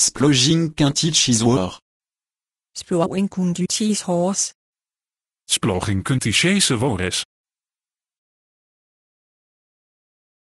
Splodging can teach his war. Splodging can teach his